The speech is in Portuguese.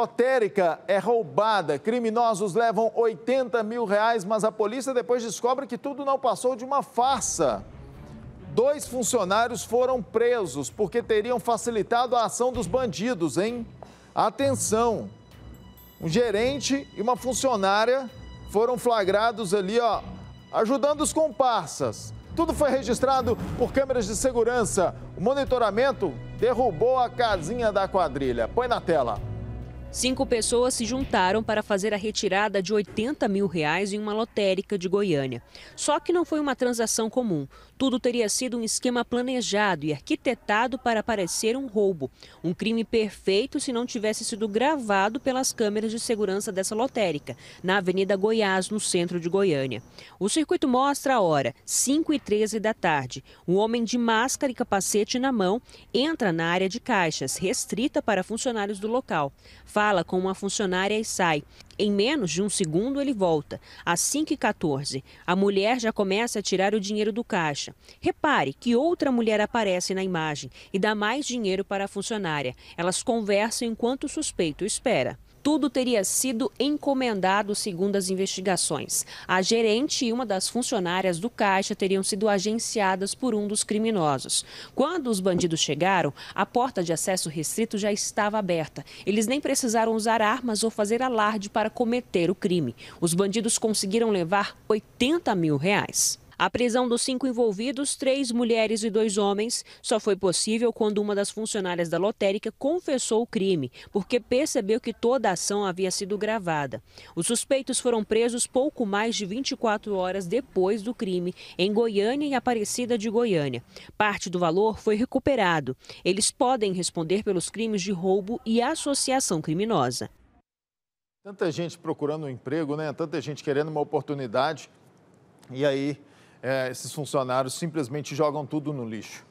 Lotérica é roubada. Criminosos levam 80 mil reais, mas a polícia depois descobre que tudo não passou de uma farsa. Dois funcionários foram presos porque teriam facilitado a ação dos bandidos, hein? Atenção! Um gerente e uma funcionária foram flagrados ali, ó, ajudando os comparsas. Tudo foi registrado por câmeras de segurança. O monitoramento derrubou a casinha da quadrilha. Põe na tela. Cinco pessoas se juntaram para fazer a retirada de 80 mil reais em uma lotérica de Goiânia. Só que não foi uma transação comum. Tudo teria sido um esquema planejado e arquitetado para parecer um roubo. Um crime perfeito se não tivesse sido gravado pelas câmeras de segurança dessa lotérica, na Avenida Goiás, no centro de Goiânia. O circuito mostra a hora, 5 e 13 da tarde. Um homem de máscara e capacete na mão entra na área de caixas, restrita para funcionários do local fala com uma funcionária e sai. Em menos de um segundo, ele volta. Às 5h14, a mulher já começa a tirar o dinheiro do caixa. Repare que outra mulher aparece na imagem e dá mais dinheiro para a funcionária. Elas conversam enquanto o suspeito espera. Tudo teria sido encomendado, segundo as investigações. A gerente e uma das funcionárias do caixa teriam sido agenciadas por um dos criminosos. Quando os bandidos chegaram, a porta de acesso restrito já estava aberta. Eles nem precisaram usar armas ou fazer alarde para cometer o crime. Os bandidos conseguiram levar 80 mil reais. A prisão dos cinco envolvidos, três mulheres e dois homens, só foi possível quando uma das funcionárias da lotérica confessou o crime, porque percebeu que toda a ação havia sido gravada. Os suspeitos foram presos pouco mais de 24 horas depois do crime, em Goiânia e Aparecida de Goiânia. Parte do valor foi recuperado. Eles podem responder pelos crimes de roubo e associação criminosa. Tanta gente procurando um emprego, né? Tanta gente querendo uma oportunidade. E aí é, esses funcionários simplesmente jogam tudo no lixo.